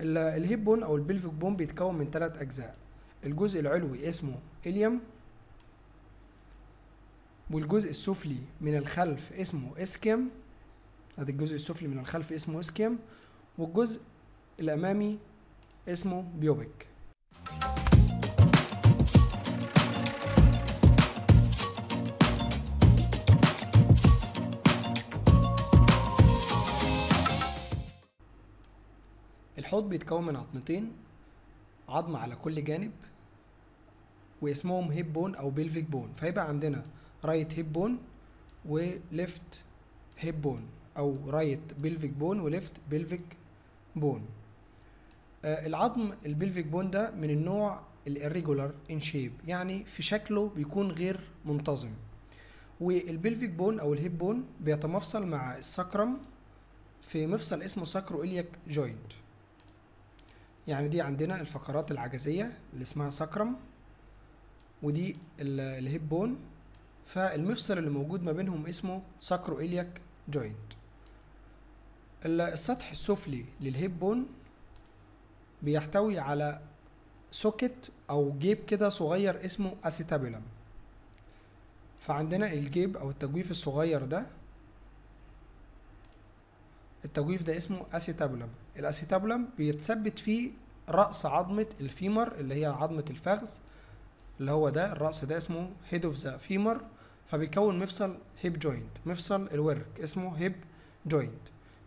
الهيب بون او البلفك بون بيتكون من ثلاث اجزاء الجزء العلوي اسمه اليم والجزء السفلي من الخلف اسمه اسكيم ادي الجزء السفلي من الخلف اسمه اسكيم والجزء الامامي اسمه بيوبك الحوض بيتكون من عظمتين عظمة على كل جانب واسمهم هيب بون او بيلفيك بون فيبقى عندنا رايت هيب بون وليفت هيب بون او رايت بيلفيك بون وليفت بيلفيك بون العظم البلفيك بون ده من النوع الاريجولار ان شيب يعني في شكله بيكون غير منتظم والبلفيك بون او الهيب بون بيتمفصل مع السكرم في مفصل اسمه ساكرو اليك جوينت يعني دي عندنا الفقرات العجزية اللي اسمها ساكرم ودي الهيب بون فالمفصل اللي موجود ما بينهم اسمه ساكرو إلياك جوينت السطح السفلي للهيب بون بيحتوي على سوكت أو جيب كده صغير اسمه أسيتابيلم فعندنا الجيب أو التجويف الصغير ده التجويف ده اسمه اسيتابولم الاسيتابولم بيتثبت فيه رأس عظمة الفيمر اللي هي عظمة الفخذ اللي هو ده الرأس ده اسمه هيد اوف ذا فيمر فبيكون مفصل هيب جوينت مفصل الورك اسمه هيب جوينت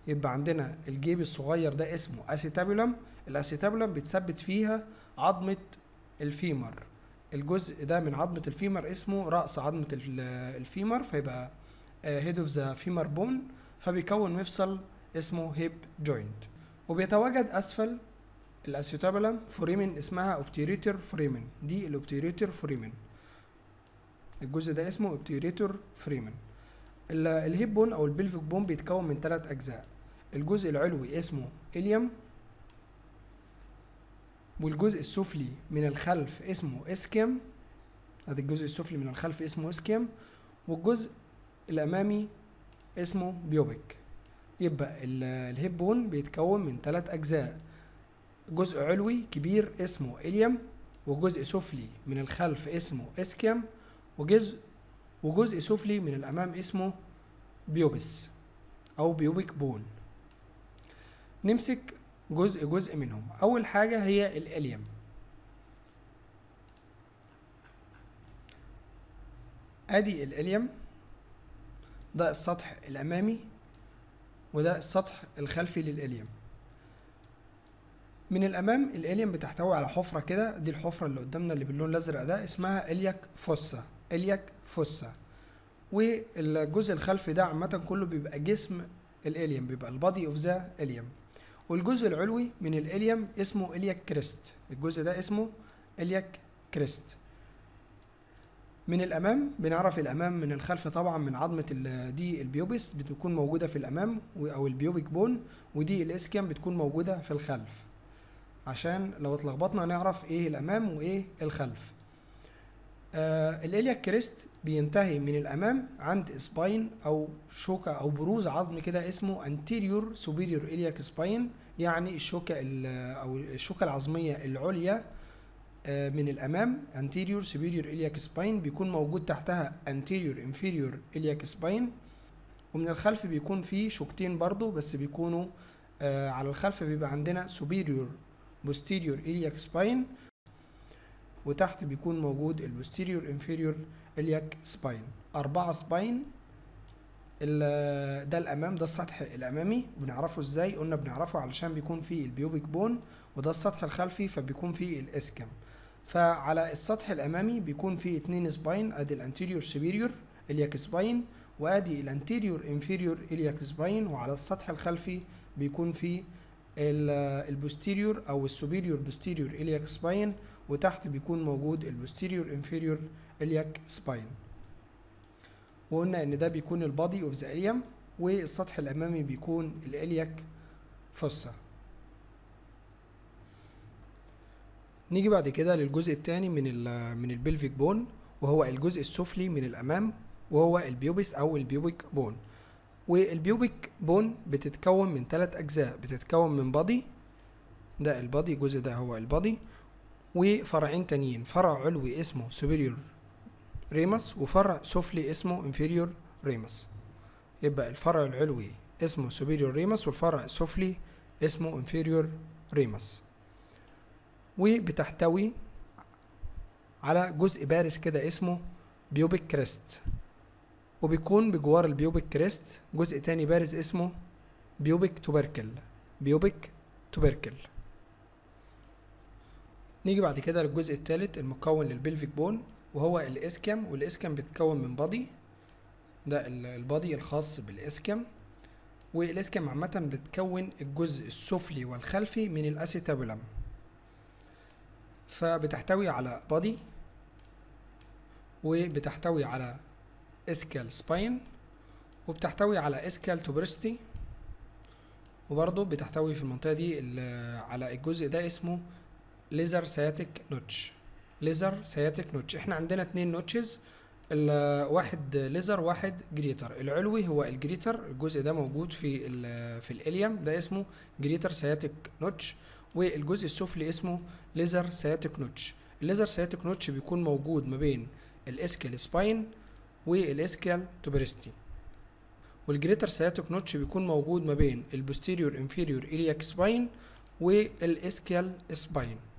يبقى عندنا الجيب الصغير ده اسمه اسيتابولم الاسيتابولم بيتثبت فيها عظمة الفيمر الجزء ده من عظمة الفيمر اسمه رأس عظمة الفيمر فيبقى هيد اوف ذا فيمر بون فبيكون مفصل اسمه هيب جوينت وبيتواجد أسفل الاسيوتابلم فوريمن اسمها اوبتيريتور فوريمن دي الاوبتيريتور فوريمن الجزء ده اسمه اوبتيريتور فوريمن الهيب بون او البلفيك بون بيتكون من ثلاث اجزاء الجزء العلوي اسمه إليوم والجزء السفلي من الخلف اسمه اسكيم ادي الجزء السفلي من الخلف اسمه اسكيم والجزء الامامي اسمه بيوبيك يبقى الهيب بون بيتكون من ثلاث اجزاء جزء علوي كبير اسمه إليم وجزء سفلي من الخلف اسمه اسكيم وجزء وجزء سفلي من الامام اسمه بيوبس او بيوبيك بون نمسك جزء جزء منهم اول حاجه هي الاليم ادي الاليم ده السطح الامامي وده السطح الخلفي للإليم من الامام الإليم بتحتوي على حفره كده دي الحفره اللي قدامنا اللي باللون الازرق ده اسمها اليك فوسا اليك فوسا والجزء الخلفي ده عامه كله بيبقى جسم الإليم بيبقى البادي اوف ذا إليم والجزء العلوي من الإليم اسمه اليك كريست الجزء ده اسمه اليك كريست من الامام بنعرف الامام من الخلف طبعا من عظمه دي البيوبس بتكون موجوده في الامام او البيوبيك بون ودي الاسكيم بتكون موجوده في الخلف عشان لو اتلخبطنا نعرف ايه الامام وايه الخلف آه الالياك كريست بينتهي من الامام عند سباين او شوكه او بروز عظم كده اسمه anterior superior iliac سباين يعني الشوكه او الشوكه العظميه العليا آه، من الامام anterior superior iliac spine بيكون موجود تحتها anterior inferior iliac spine ومن الخلف بيكون فيه شوكتين برضو بس بيكونوا آه، على الخلف بيبقى عندنا superior posterior iliac spine وتحت بيكون موجود ال posterior inferior iliac spine أربعة سباين ده الأمام ده السطح الأمامي بنعرفه إزاي قلنا بنعرفه علشان بيكون فيه البيوبيك بون وده السطح الخلفي فبيكون فيه الإسكم فعلى السطح الامامي بيكون في اتنين سباين ادي الانتيريور سبيريور الياك سباين وادي الانتيريور انفيريور الياك سباين وعلى السطح الخلفي بيكون في البوستيريور او السوبيريور بوستيريور الياك سباين وتحت بيكون موجود البوستيريور انفيريور الياك سباين وقلنا ان ده بيكون البادي اوف ذا اليم والسطح الامامي بيكون الالياك فوسا نيجي بعد كده للجزء الثاني من من البلفيك بون وهو الجزء السفلي من الامام وهو البيوبس او البيوبيك بون والبيوبيك بون بتتكون من ثلاث اجزاء بتتكون من بادي ده البادي الجزء ده هو البادي وفرعين تانيين فرع علوي اسمه سوبيريور ريمس وفرع سفلي اسمه انفيريور ريمس يبقى الفرع العلوي اسمه سوبيريور ريمس والفرع السفلي اسمه انفيريور ريمس وبتحتوي على جزء بارز كده اسمه بيوبيك كريست وبيكون بجوار البيوبيك كريست جزء تاني بارز اسمه بيوبيك توبركل بيوبيك توبركل نيجي بعد كده للجزء الثالث المكون للبلفيك بون وهو الاسكم والاسكم بيتكون من بادي ده البادي الخاص بالاسكم والاسكم عامة بتكون الجزء السفلي والخلفي من الاسيتابولم فبتحتوي على بودي وبتحتوي على اسكال سباين وبتحتوي على اسكال توبرستي وبرضه بتحتوي في المنطقة دي على الجزء ده اسمه ليزر سياتيك نوتش ليزر سياتيك نوتش احنا عندنا اتنين نوتشز واحد ليزر واحد جريتر العلوي هو الجريتر الجزء ده موجود في في الاليم ده اسمه جريتر سياتيك نوتش والجزء السفلي اسمه ليزر سياتيك نوتش الليزر سياتيك نوتش بيكون موجود ما بين الاسكيال سباين والاسكيال توبرستي والجريتر سياتيك نوتش بيكون موجود ما بين البوستيريور انفيريور الياك سباين والاسكيال سباين